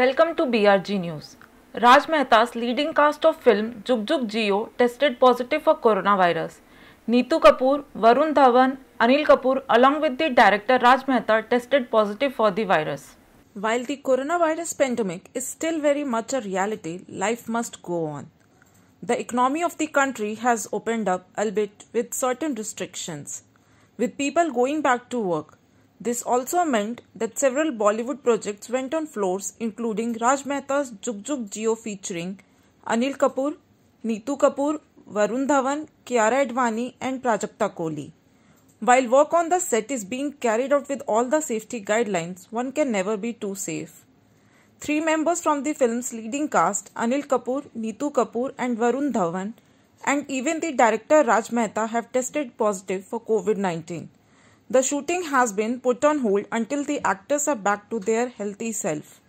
Welcome to BRG News. Raj Mehta's leading cast of film Jug Jug Jio tested positive for coronavirus. Neetu Kapoor, Varun Dhawan, Anil Kapoor along with the director Raj Mehta tested positive for the virus. While the coronavirus pandemic is still very much a reality, life must go on. The economy of the country has opened up, albeit with certain restrictions. With people going back to work, this also meant that several Bollywood projects went on floors, including Raj Mehta's Juk Juk Jio featuring Anil Kapoor, Neetu Kapoor, Varun Dhawan, Kiara Advani, and Prajakta Kohli. While work on the set is being carried out with all the safety guidelines, one can never be too safe. Three members from the film's leading cast, Anil Kapoor, Neetu Kapoor, and Varun Dhawan, and even the director Raj Mehta have tested positive for COVID 19. The shooting has been put on hold until the actors are back to their healthy self.